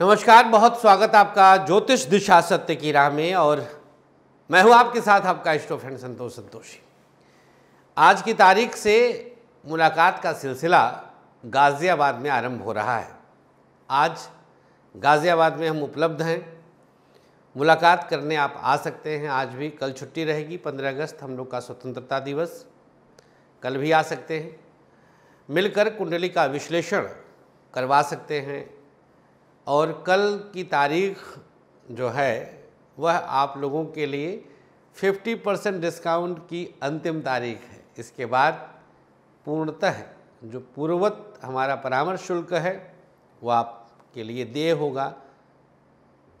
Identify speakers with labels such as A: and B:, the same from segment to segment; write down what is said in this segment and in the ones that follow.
A: नमस्कार बहुत स्वागत आपका ज्योतिष दिशा सत्य की राह में और मैं हूं आपके साथ आपका इष्टो फ्रेंड संतोष संतोषी आज की तारीख से मुलाकात का सिलसिला गाज़ियाबाद में आरंभ हो रहा है आज गाज़ियाबाद में हम उपलब्ध हैं मुलाकात करने आप आ सकते हैं आज भी कल छुट्टी रहेगी पंद्रह अगस्त हम लोग का स्वतंत्रता दिवस कल भी आ सकते हैं मिलकर कुंडली का विश्लेषण करवा सकते हैं और कल की तारीख जो है वह आप लोगों के लिए 50 परसेंट डिस्काउंट की अंतिम तारीख है इसके बाद पूर्णतः जो पूर्ववत हमारा परामर्श शुल्क है वो आपके लिए देय होगा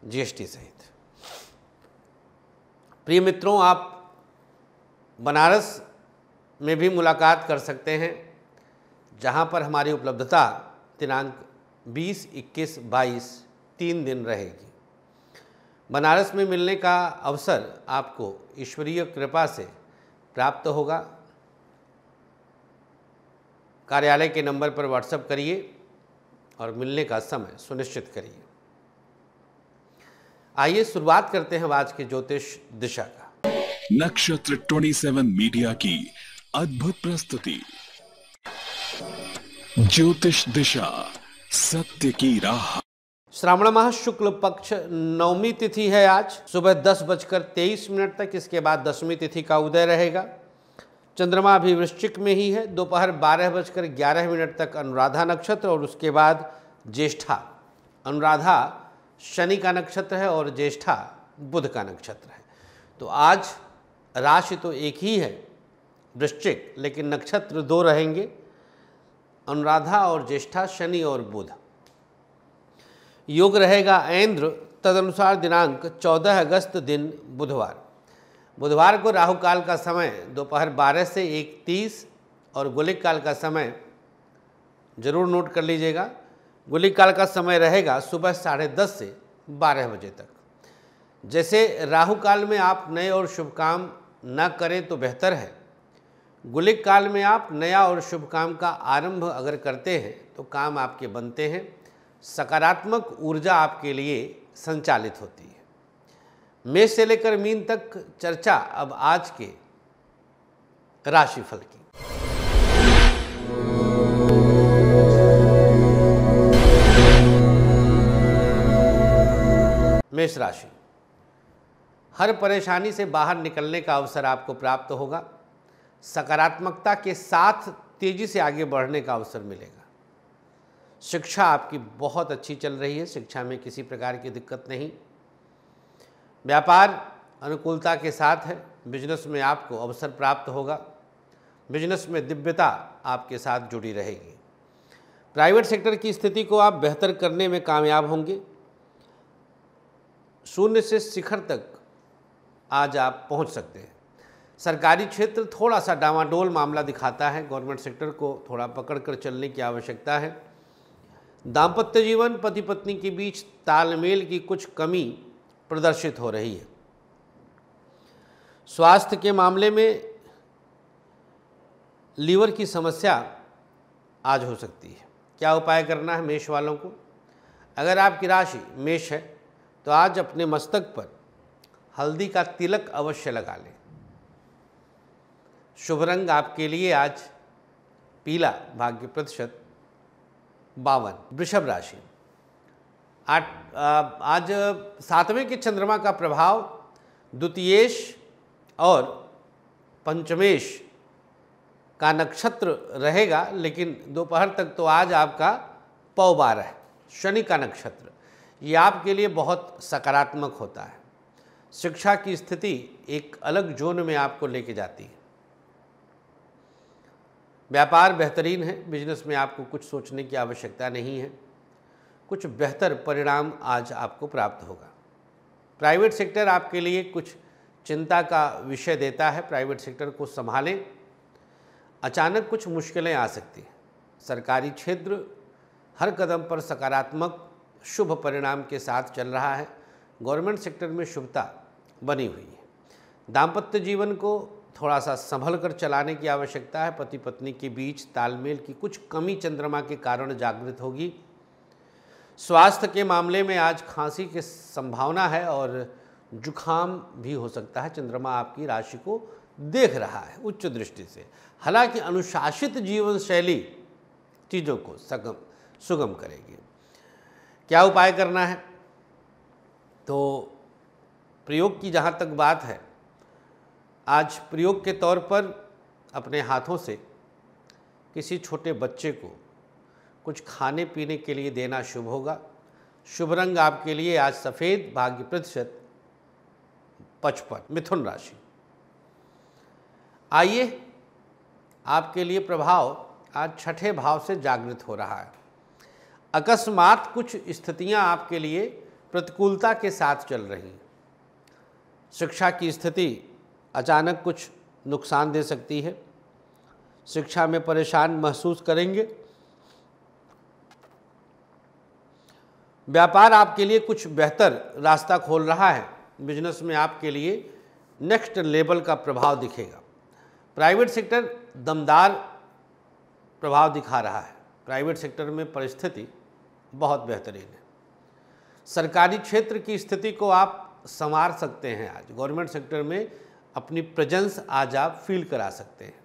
A: जीएसटी सहित प्रिय मित्रों आप बनारस में भी मुलाकात कर सकते हैं जहाँ पर हमारी उपलब्धता दिनांक बीस इक्कीस बाईस तीन दिन रहेगी बनारस में मिलने का अवसर आपको ईश्वरीय कृपा से प्राप्त होगा कार्यालय के नंबर पर व्हाट्सएप करिए और मिलने का समय सुनिश्चित करिए आइए शुरुआत करते हैं आज के ज्योतिष दिशा का
B: नक्षत्र 27 मीडिया की अद्भुत प्रस्तुति ज्योतिष दिशा सत्य की राह
A: श्रावण माह शुक्ल पक्ष नवमी तिथि है आज सुबह दस बजकर तेईस मिनट तक इसके बाद दसवीं तिथि का उदय रहेगा चंद्रमा अभी वृश्चिक में ही है दोपहर बारह बजकर ग्यारह मिनट तक अनुराधा नक्षत्र और उसके बाद ज्येष्ठा अनुराधा शनि का नक्षत्र है और ज्येष्ठा बुध का नक्षत्र है तो आज राशि तो एक ही है वृश्चिक लेकिन नक्षत्र दो रहेंगे अनुराधा और ज्येष्ठा शनि और बुध योग रहेगा ऐन्द्र तदनुसार दिनांक 14 अगस्त दिन बुधवार बुधवार को राहु काल का समय दोपहर 12 से 1:30 और गोलिक काल का समय जरूर नोट कर लीजिएगा गोलिक काल का समय रहेगा सुबह साढ़े दस से बारह बजे तक जैसे राहु काल में आप नए और शुभ काम न करें तो बेहतर है गुलिक काल में आप नया और शुभ काम का आरंभ अगर करते हैं तो काम आपके बनते हैं सकारात्मक ऊर्जा आपके लिए संचालित होती है मेष से लेकर मीन तक चर्चा अब आज के राशिफल की मेष राशि हर परेशानी से बाहर निकलने का अवसर आपको प्राप्त होगा सकारात्मकता के साथ तेज़ी से आगे बढ़ने का अवसर मिलेगा शिक्षा आपकी बहुत अच्छी चल रही है शिक्षा में किसी प्रकार की दिक्कत नहीं व्यापार अनुकूलता के साथ है बिजनेस में आपको अवसर प्राप्त होगा बिजनेस में दिव्यता आपके साथ जुड़ी रहेगी प्राइवेट सेक्टर की स्थिति को आप बेहतर करने में कामयाब होंगे शून्य से शिखर तक आज आप पहुंच सकते हैं सरकारी क्षेत्र थोड़ा सा डावाडोल मामला दिखाता है गवर्नमेंट सेक्टर को थोड़ा पकड़ कर चलने की आवश्यकता है दाम्पत्य जीवन पति पत्नी के बीच तालमेल की कुछ कमी प्रदर्शित हो रही है स्वास्थ्य के मामले में लीवर की समस्या आज हो सकती है क्या उपाय करना है मेष वालों को अगर आपकी राशि मेष है तो आज अपने मस्तक पर हल्दी का तिलक अवश्य लगा लें शुभ रंग आपके लिए आज पीला भाग्य प्रतिशत बावन वृषभ राशि आठ आज सातवें के चंद्रमा का प्रभाव द्वितीयेश और पंचमेश का नक्षत्र रहेगा लेकिन दोपहर तक तो आज आपका पौबार है शनि का नक्षत्र ये आपके लिए बहुत सकारात्मक होता है शिक्षा की स्थिति एक अलग जोन में आपको लेके जाती है व्यापार बेहतरीन है बिजनेस में आपको कुछ सोचने की आवश्यकता नहीं है कुछ बेहतर परिणाम आज आपको प्राप्त होगा प्राइवेट सेक्टर आपके लिए कुछ चिंता का विषय देता है प्राइवेट सेक्टर को संभालें अचानक कुछ मुश्किलें आ सकती हैं सरकारी क्षेत्र हर कदम पर सकारात्मक शुभ परिणाम के साथ चल रहा है गवर्नमेंट सेक्टर में शुभता बनी हुई है दाम्पत्य जीवन को थोड़ा सा संभल कर चलाने की आवश्यकता है पति पत्नी के बीच तालमेल की कुछ कमी चंद्रमा के कारण जागृत होगी स्वास्थ्य के मामले में आज खांसी की संभावना है और जुखाम भी हो सकता है चंद्रमा आपकी राशि को देख रहा है उच्च दृष्टि से हालांकि अनुशासित जीवन शैली चीज़ों को सगम सुगम करेगी क्या उपाय करना है तो प्रयोग की जहाँ तक बात है आज प्रयोग के तौर पर अपने हाथों से किसी छोटे बच्चे को कुछ खाने पीने के लिए देना शुभ होगा शुभ रंग आपके लिए आज सफ़ेद भाग्य प्रतिशत पचपन मिथुन राशि आइए आपके लिए प्रभाव आज छठे भाव से जागृत हो रहा है अकस्मात कुछ स्थितियां आपके लिए प्रतिकूलता के साथ चल रही हैं शिक्षा की स्थिति अचानक कुछ नुकसान दे सकती है शिक्षा में परेशान महसूस करेंगे व्यापार आपके लिए कुछ बेहतर रास्ता खोल रहा है बिजनेस में आपके लिए नेक्स्ट लेवल का प्रभाव दिखेगा प्राइवेट सेक्टर दमदार प्रभाव दिखा रहा है प्राइवेट सेक्टर में परिस्थिति बहुत बेहतरीन है सरकारी क्षेत्र की स्थिति को आप संवार सकते हैं आज गवर्नमेंट सेक्टर में अपनी प्रजेंस आज आप फील करा सकते हैं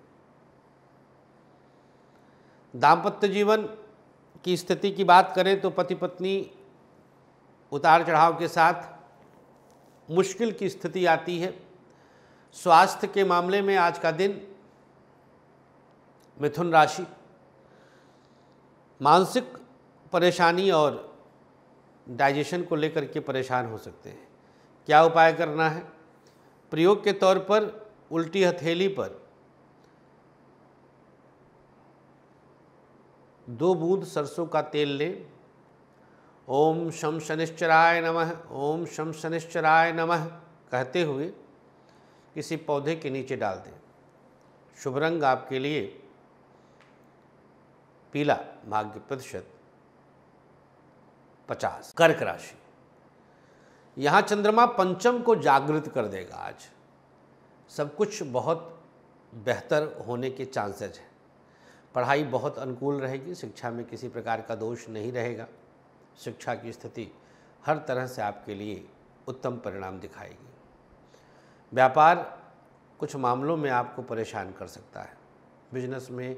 A: दाम्पत्य जीवन की स्थिति की बात करें तो पति पत्नी उतार चढ़ाव के साथ मुश्किल की स्थिति आती है स्वास्थ्य के मामले में आज का दिन मिथुन राशि मानसिक परेशानी और डाइजेशन को लेकर के परेशान हो सकते हैं क्या उपाय करना है प्रयोग के तौर पर उल्टी हथेली पर दो बूंद सरसों का तेल लें ओम शम शनिश्चराय नमः ओम शम शनिश्चराय नमः कहते हुए किसी पौधे के नीचे डाल दें शुभ रंग आपके लिए पीला भाग्य प्रतिशत पचास कर्क राशि यहाँ चंद्रमा पंचम को जागृत कर देगा आज सब कुछ बहुत बेहतर होने के चांसेज हैं पढ़ाई बहुत अनुकूल रहेगी शिक्षा में किसी प्रकार का दोष नहीं रहेगा शिक्षा की स्थिति हर तरह से आपके लिए उत्तम परिणाम दिखाएगी व्यापार कुछ मामलों में आपको परेशान कर सकता है बिजनेस में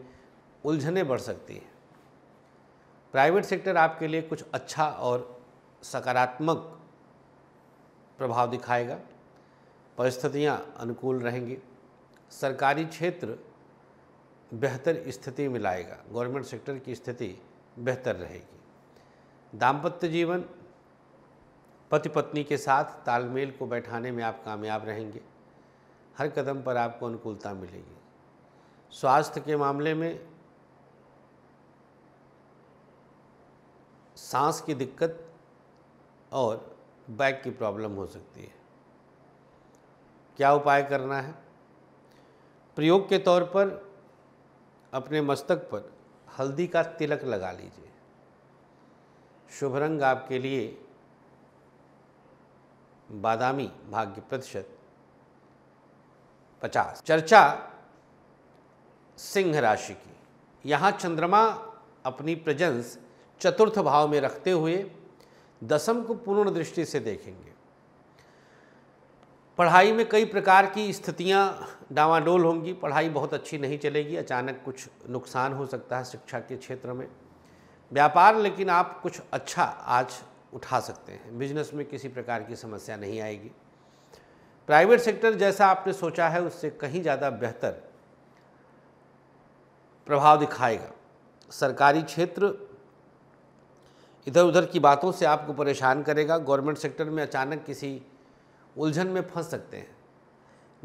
A: उलझने बढ़ सकती हैं प्राइवेट सेक्टर आपके लिए कुछ अच्छा और सकारात्मक प्रभाव दिखाएगा परिस्थितियाँ अनुकूल रहेंगी सरकारी क्षेत्र बेहतर स्थिति में लाएगा गवर्नमेंट सेक्टर की स्थिति बेहतर रहेगी दाम्पत्य जीवन पति पत्नी के साथ तालमेल को बैठाने में आप कामयाब रहेंगे हर कदम पर आपको अनुकूलता मिलेगी स्वास्थ्य के मामले में सांस की दिक्कत और बैक की प्रॉब्लम हो सकती है क्या उपाय करना है प्रयोग के तौर पर अपने मस्तक पर हल्दी का तिलक लगा लीजिए शुभ रंग आपके लिए बादामी भाग्य प्रतिशत पचास चर्चा सिंह राशि की यहाँ चंद्रमा अपनी प्रजेंस चतुर्थ भाव में रखते हुए दसम को पूर्ण दृष्टि से देखेंगे पढ़ाई में कई प्रकार की स्थितियां डावाडोल होंगी पढ़ाई बहुत अच्छी नहीं चलेगी अचानक कुछ नुकसान हो सकता है शिक्षा के क्षेत्र में व्यापार लेकिन आप कुछ अच्छा आज उठा सकते हैं बिजनेस में किसी प्रकार की समस्या नहीं आएगी प्राइवेट सेक्टर जैसा आपने सोचा है उससे कहीं ज़्यादा बेहतर प्रभाव दिखाएगा सरकारी क्षेत्र इधर उधर की बातों से आपको परेशान करेगा गवर्नमेंट सेक्टर में अचानक किसी उलझन में फंस सकते हैं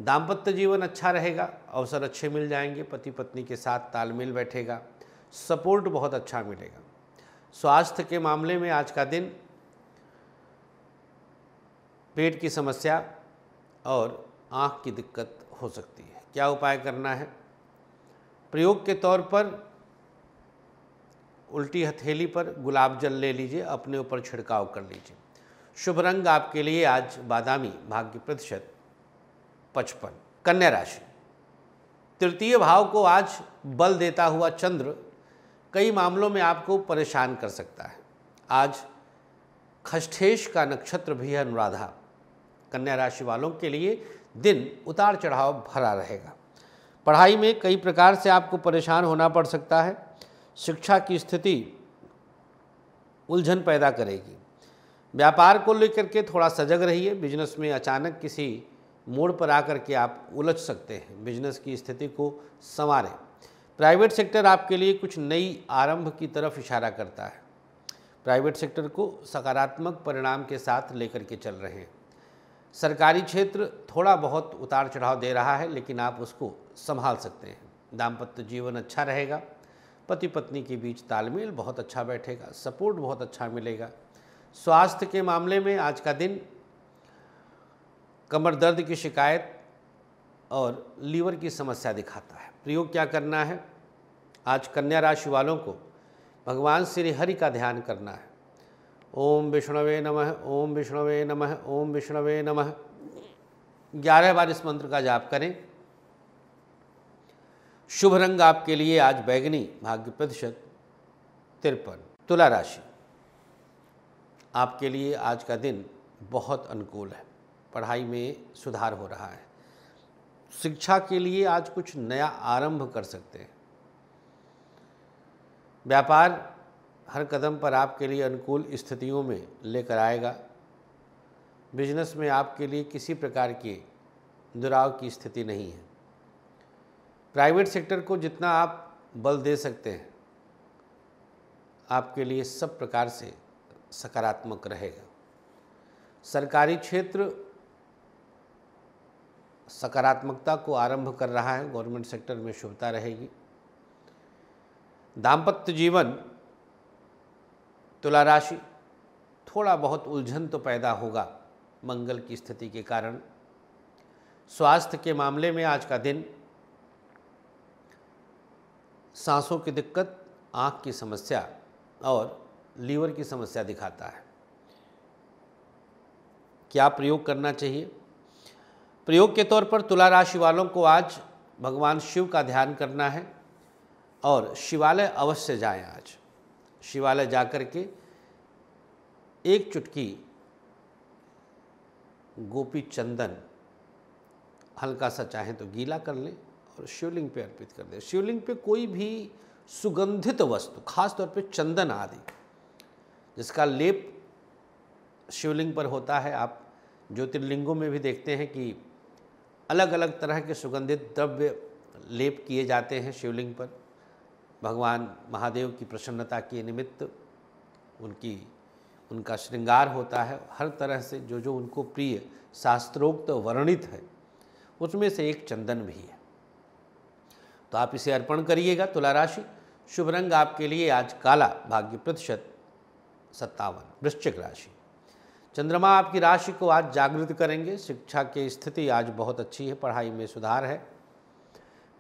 A: दाम्पत्य जीवन अच्छा रहेगा अवसर अच्छे मिल जाएंगे पति पत्नी के साथ तालमेल बैठेगा सपोर्ट बहुत अच्छा मिलेगा स्वास्थ्य के मामले में आज का दिन पेट की समस्या और आँख की दिक्कत हो सकती है क्या उपाय करना है प्रयोग के तौर पर उल्टी हथेली पर गुलाब जल ले लीजिए अपने ऊपर छिड़काव कर लीजिए शुभ रंग आपके लिए आज बादामी भाग्य प्रतिशत पचपन कन्या राशि तृतीय भाव को आज बल देता हुआ चंद्र कई मामलों में आपको परेशान कर सकता है आज खष्ठेश का नक्षत्र भी है अनुराधा कन्या राशि वालों के लिए दिन उतार चढ़ाव भरा रहेगा पढ़ाई में कई प्रकार से आपको परेशान होना पड़ सकता है शिक्षा की स्थिति उलझन पैदा करेगी व्यापार को लेकर के थोड़ा सजग रहिए बिजनेस में अचानक किसी मोड़ पर आकर के आप उलझ सकते हैं बिजनेस की स्थिति को संवारें प्राइवेट सेक्टर आपके लिए कुछ नई आरंभ की तरफ इशारा करता है प्राइवेट सेक्टर को सकारात्मक परिणाम के साथ लेकर के चल रहे हैं सरकारी क्षेत्र थोड़ा बहुत उतार चढ़ाव दे रहा है लेकिन आप उसको संभाल सकते हैं दाम्पत्य जीवन अच्छा रहेगा पति पत्नी के बीच तालमेल बहुत अच्छा बैठेगा सपोर्ट बहुत अच्छा मिलेगा स्वास्थ्य के मामले में आज का दिन कमर दर्द की शिकायत और लीवर की समस्या दिखाता है प्रयोग क्या करना है आज कन्या राशि वालों को भगवान श्री हरि का ध्यान करना है ओम विष्णवे नमः ओम विष्णवे नमः ओम विष्णवे नमः ग्यारह बार इस मंत्र का जाप करें शुभ रंग आपके लिए आज बैगनी भाग्य प्रतिशत तिरपन तुला राशि आपके लिए आज का दिन बहुत अनुकूल है पढ़ाई में सुधार हो रहा है शिक्षा के लिए आज कुछ नया आरंभ कर सकते हैं व्यापार हर कदम पर आपके लिए अनुकूल स्थितियों में लेकर आएगा बिजनेस में आपके लिए किसी प्रकार के दुराव की स्थिति नहीं है प्राइवेट सेक्टर को जितना आप बल दे सकते हैं आपके लिए सब प्रकार से सकारात्मक रहेगा सरकारी क्षेत्र सकारात्मकता को आरंभ कर रहा है गवर्नमेंट सेक्टर में शुभता रहेगी दाम्पत्य जीवन तुला राशि थोड़ा बहुत उलझन तो पैदा होगा मंगल की स्थिति के कारण स्वास्थ्य के मामले में आज का दिन सांसों की दिक्कत आँख की समस्या और लीवर की समस्या दिखाता है क्या प्रयोग करना चाहिए प्रयोग के तौर पर तुला राशि वालों को आज भगवान शिव का ध्यान करना है और शिवालय अवश्य जाएं आज शिवालय जा के एक चुटकी गोपी चंदन हल्का सा चाहें तो गीला कर लें और शिवलिंग पे अर्पित कर दे शिवलिंग पे कोई भी सुगंधित वस्तु खास तौर पे चंदन आदि जिसका लेप शिवलिंग पर होता है आप ज्योतिर्लिंगों में भी देखते हैं कि अलग अलग तरह के सुगंधित द्रव्य लेप किए जाते हैं शिवलिंग पर भगवान महादेव की प्रसन्नता के निमित्त उनकी उनका श्रृंगार होता है हर तरह से जो जो उनको प्रिय शास्त्रोक्त वर्णित है उसमें से एक चंदन भी है तो आप इसे अर्पण करिएगा तुला राशि शुभ रंग आपके लिए आज काला भाग्य प्रतिशत सत्तावन वृश्चिक राशि चंद्रमा आपकी राशि को आज जागृत करेंगे शिक्षा की स्थिति आज बहुत अच्छी है पढ़ाई में सुधार है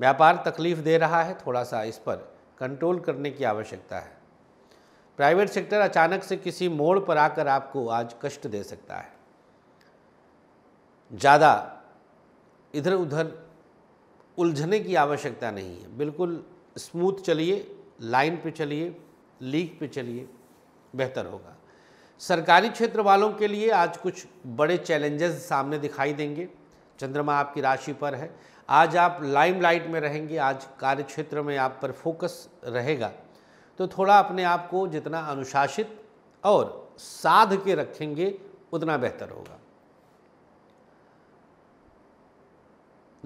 A: व्यापार तकलीफ दे रहा है थोड़ा सा इस पर कंट्रोल करने की आवश्यकता है प्राइवेट सेक्टर अचानक से किसी मोड़ पर आकर आपको आज कष्ट दे सकता है ज़्यादा इधर उधर उलझने की आवश्यकता नहीं है बिल्कुल स्मूथ चलिए लाइन पे चलिए लीक पे चलिए बेहतर होगा सरकारी क्षेत्र वालों के लिए आज कुछ बड़े चैलेंजेस सामने दिखाई देंगे चंद्रमा आपकी राशि पर है आज आप लाइमलाइट में रहेंगे आज कार्य क्षेत्र में आप पर फोकस रहेगा तो थोड़ा अपने आप को जितना अनुशासित और साध के रखेंगे उतना बेहतर होगा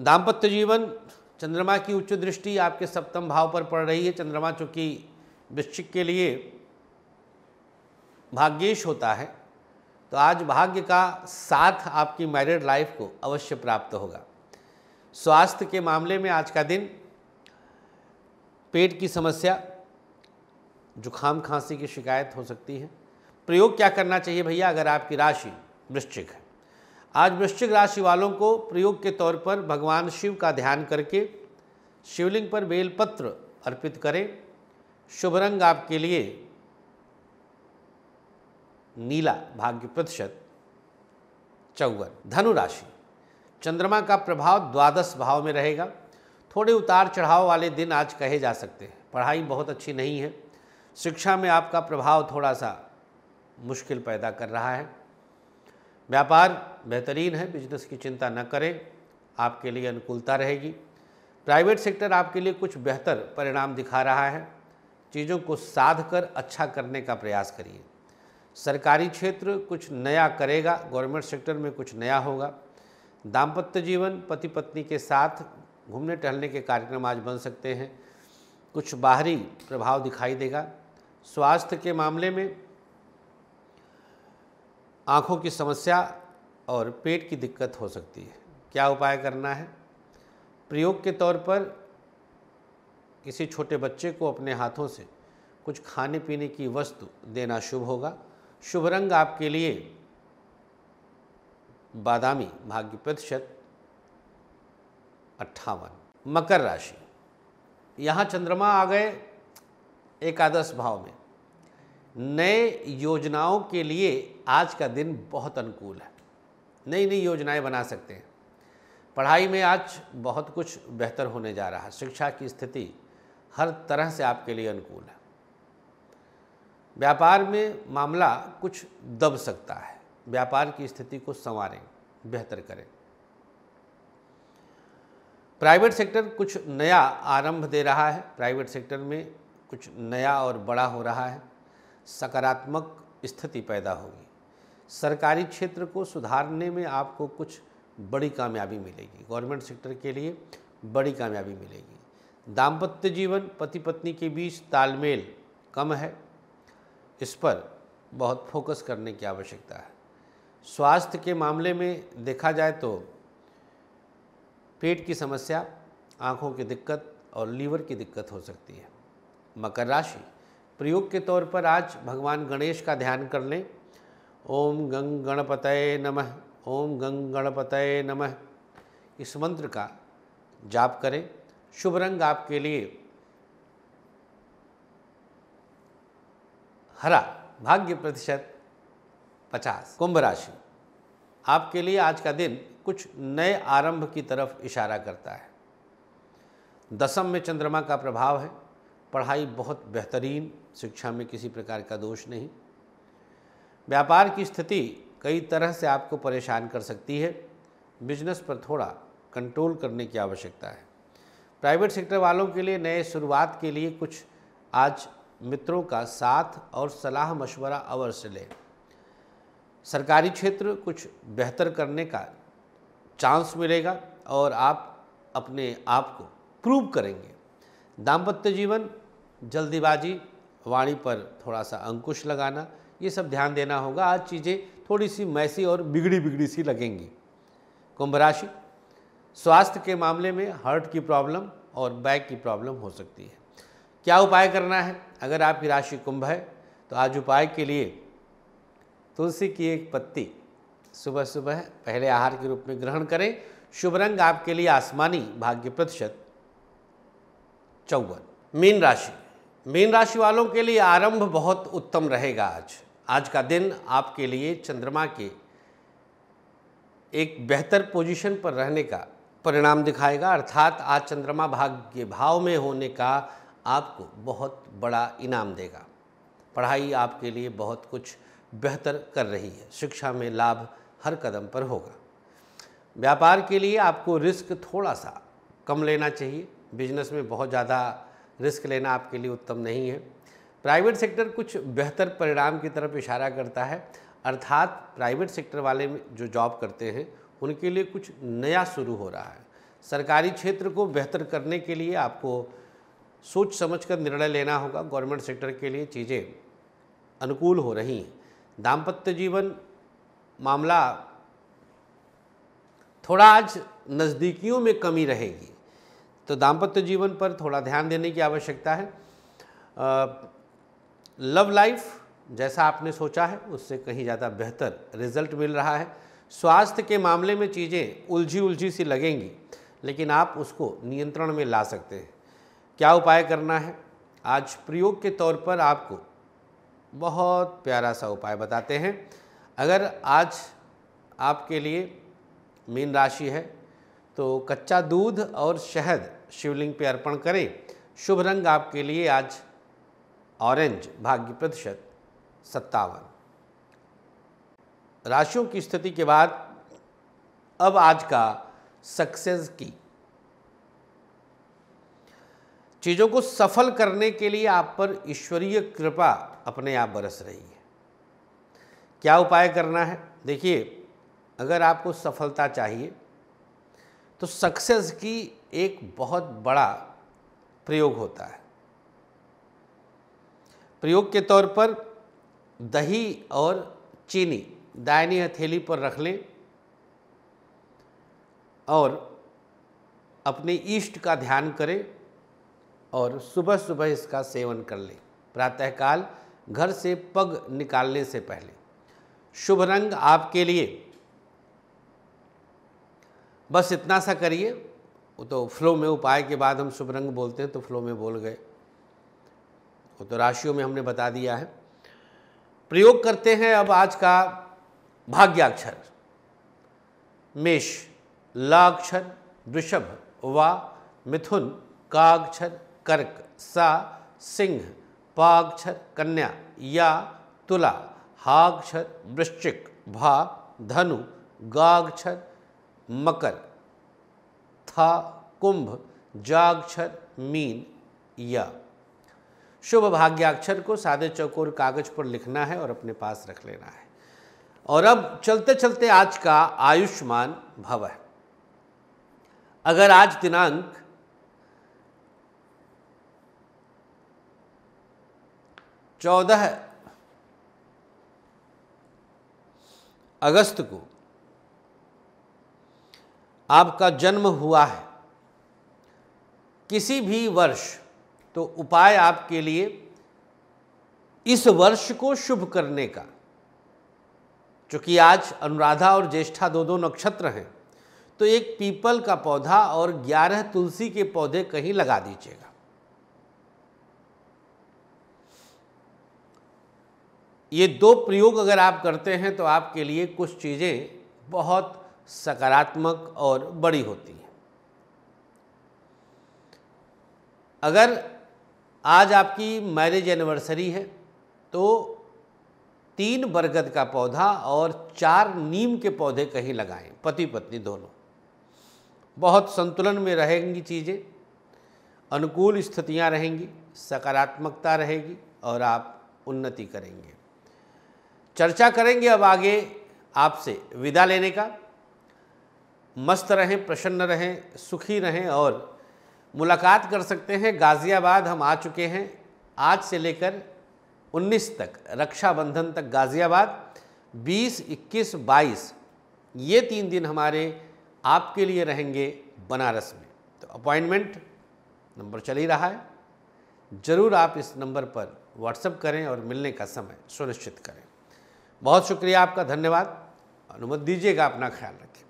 A: दाम्पत्य जीवन चंद्रमा की उच्च दृष्टि आपके सप्तम भाव पर पड़ रही है चंद्रमा चूँकि वृश्चिक के लिए भाग्येश होता है तो आज भाग्य का साथ आपकी मैरिड लाइफ को अवश्य प्राप्त होगा स्वास्थ्य के मामले में आज का दिन पेट की समस्या जुखाम खांसी की शिकायत हो सकती है प्रयोग क्या करना चाहिए भैया अगर आपकी राशि वृश्चिक है आज वृश्चिक राशि वालों को प्रयोग के तौर पर भगवान शिव का ध्यान करके शिवलिंग पर बेलपत्र अर्पित करें शुभ रंग आपके लिए नीला भाग्य प्रतिशत चौवन धनुराशि चंद्रमा का प्रभाव द्वादश भाव में रहेगा थोड़े उतार चढ़ाव वाले दिन आज कहे जा सकते हैं पढ़ाई बहुत अच्छी नहीं है शिक्षा में आपका प्रभाव थोड़ा सा मुश्किल पैदा कर रहा है व्यापार बेहतरीन है बिजनेस की चिंता न करें आपके लिए अनुकूलता रहेगी प्राइवेट सेक्टर आपके लिए कुछ बेहतर परिणाम दिखा रहा है चीज़ों को साध कर अच्छा करने का प्रयास करिए सरकारी क्षेत्र कुछ नया करेगा गवर्नमेंट सेक्टर में कुछ नया होगा दाम्पत्य जीवन पति पत्नी के साथ घूमने टहलने के कार्यक्रम आज बन सकते हैं कुछ बाहरी प्रभाव दिखाई देगा स्वास्थ्य के मामले में आँखों की समस्या और पेट की दिक्कत हो सकती है क्या उपाय करना है प्रयोग के तौर पर किसी छोटे बच्चे को अपने हाथों से कुछ खाने पीने की वस्तु देना शुभ होगा शुभ रंग आपके लिए बादामी भाग्य प्रतिशत अट्ठावन मकर राशि यहाँ चंद्रमा आ गए एकादश भाव में नए योजनाओं के लिए आज का दिन बहुत अनुकूल है नई नई योजनाएं बना सकते हैं पढ़ाई में आज बहुत कुछ बेहतर होने जा रहा है शिक्षा की स्थिति हर तरह से आपके लिए अनुकूल है व्यापार में मामला कुछ दब सकता है व्यापार की स्थिति को संवारें बेहतर करें प्राइवेट सेक्टर कुछ नया आरंभ दे रहा है प्राइवेट सेक्टर में कुछ नया और बड़ा हो रहा है सकारात्मक स्थिति पैदा होगी सरकारी क्षेत्र को सुधारने में आपको कुछ बड़ी कामयाबी मिलेगी गवर्नमेंट सेक्टर के लिए बड़ी कामयाबी मिलेगी दाम्पत्य जीवन पति पत्नी के बीच तालमेल कम है इस पर बहुत फोकस करने की आवश्यकता है स्वास्थ्य के मामले में देखा जाए तो पेट की समस्या आँखों की दिक्कत और लीवर की दिक्कत हो सकती है मकर राशि प्रयोग के तौर पर आज भगवान गणेश का ध्यान कर लें ओम गंग गणपतये नमः ओम गंग गणपतये नमः इस मंत्र का जाप करें शुभ रंग आपके लिए हरा भाग्य प्रतिशत पचास कुंभ राशि आपके लिए आज का दिन कुछ नए आरंभ की तरफ इशारा करता है दसम में चंद्रमा का प्रभाव है पढ़ाई बहुत बेहतरीन शिक्षा में किसी प्रकार का दोष नहीं व्यापार की स्थिति कई तरह से आपको परेशान कर सकती है बिजनेस पर थोड़ा कंट्रोल करने की आवश्यकता है प्राइवेट सेक्टर वालों के लिए नए शुरुआत के लिए कुछ आज मित्रों का साथ और सलाह मशवरा अवश्य लें सरकारी क्षेत्र कुछ बेहतर करने का चांस मिलेगा और आप अपने आप को प्रूव करेंगे दाम्पत्य जीवन जल्दीबाजी वाणी पर थोड़ा सा अंकुश लगाना ये सब ध्यान देना होगा आज चीज़ें थोड़ी सी मैसी और बिगड़ी बिगड़ी सी लगेंगी कुंभ राशि स्वास्थ्य के मामले में हार्ट की प्रॉब्लम और बैक की प्रॉब्लम हो सकती है क्या उपाय करना है अगर आपकी राशि कुंभ है तो आज उपाय के लिए तुलसी की एक पत्ती सुबह सुबह पहले आहार के रूप में ग्रहण करें शुभ रंग आपके लिए आसमानी भाग्य प्रतिशत चौवन मीन राशि मीन राशि वालों के लिए आरंभ बहुत उत्तम रहेगा आज आज का दिन आपके लिए चंद्रमा के एक बेहतर पोजीशन पर रहने का परिणाम दिखाएगा अर्थात आज चंद्रमा भाग्य भाव में होने का आपको बहुत बड़ा इनाम देगा पढ़ाई आपके लिए बहुत कुछ बेहतर कर रही है शिक्षा में लाभ हर कदम पर होगा व्यापार के लिए आपको रिस्क थोड़ा सा कम लेना चाहिए बिजनेस में बहुत ज़्यादा रिस्क लेना आपके लिए उत्तम नहीं है प्राइवेट सेक्टर कुछ बेहतर परिणाम की तरफ इशारा करता है अर्थात प्राइवेट सेक्टर वाले जो जॉब करते हैं उनके लिए कुछ नया शुरू हो रहा है सरकारी क्षेत्र को बेहतर करने के लिए आपको सोच समझ कर निर्णय लेना होगा गवर्नमेंट सेक्टर के लिए चीज़ें अनुकूल हो रही हैं दाम्पत्य जीवन मामला थोड़ा आज नज़दीकियों में कमी रहेगी तो दाम्पत्य जीवन पर थोड़ा ध्यान देने की आवश्यकता है आ, लव लाइफ जैसा आपने सोचा है उससे कहीं ज़्यादा बेहतर रिजल्ट मिल रहा है स्वास्थ्य के मामले में चीज़ें उलझी उलझी सी लगेंगी लेकिन आप उसको नियंत्रण में ला सकते हैं क्या उपाय करना है आज प्रयोग के तौर पर आपको बहुत प्यारा सा उपाय बताते हैं अगर आज आपके लिए मीन राशि है तो कच्चा दूध और शहद शिवलिंग पे अर्पण करें शुभ रंग आपके लिए आज ऑरेंज भाग्य प्रतिशत सत्तावन राशियों की स्थिति के बाद अब आज का सक्सेस की चीज़ों को सफल करने के लिए आप पर ईश्वरीय कृपा अपने आप बरस रही है क्या उपाय करना है देखिए अगर आपको सफलता चाहिए तो सक्सेस की एक बहुत बड़ा प्रयोग होता है प्रयोग के तौर पर दही और चीनी दायनी हथेली पर रख लें और अपने ईष्ट का ध्यान करें और सुबह सुबह इसका सेवन कर लें प्रातःकाल घर से पग निकालने से पहले शुभ रंग आपके लिए बस इतना सा करिए वो तो फ्लो में उपाय के बाद हम शुभ रंग बोलते हैं तो फ्लो में बोल गए वो तो राशियों में हमने बता दिया है प्रयोग करते हैं अब आज का भाग्याक्षर मेष लाक्षर वृषभ व मिथुन काक्षर कर्क सा सिंह पाक्षर कन्या या तुला हाक्षर वृश्चिक भा धनु गाक्षर मकर था कुंभ जाक्षर मीन या शुभ भाग्याक्षर को सादे चौकोर कागज पर लिखना है और अपने पास रख लेना है और अब चलते चलते आज का आयुष्मान भव है अगर आज दिनांक चौदह अगस्त को आपका जन्म हुआ है किसी भी वर्ष तो उपाय आपके लिए इस वर्ष को शुभ करने का चूंकि आज अनुराधा और ज्येष्ठा दो दो नक्षत्र हैं तो एक पीपल का पौधा और ग्यारह तुलसी के पौधे कहीं लगा दीजिएगा ये दो प्रयोग अगर आप करते हैं तो आपके लिए कुछ चीज़ें बहुत सकारात्मक और बड़ी होती है अगर आज आपकी मैरिज एनिवर्सरी है तो तीन बरगद का पौधा और चार नीम के पौधे कहीं लगाएं पति पत्नी दोनों बहुत संतुलन में रहेंगी चीज़ें अनुकूल स्थितियां रहेंगी सकारात्मकता रहेगी और आप उन्नति करेंगे चर्चा करेंगे अब आगे आपसे विदा लेने का मस्त रहें प्रसन्न रहें सुखी रहें और मुलाकात कर सकते हैं गाज़ियाबाद हम आ चुके हैं आज से लेकर 19 तक रक्षाबंधन तक गाज़ियाबाद 20, 21, 22 ये तीन दिन हमारे आपके लिए रहेंगे बनारस में तो अपॉइंटमेंट नंबर चल ही रहा है ज़रूर आप इस नंबर पर व्हाट्सअप करें और मिलने का समय सुनिश्चित करें बहुत शुक्रिया आपका धन्यवाद अनुमति दीजिएगा अपना ख्याल रखें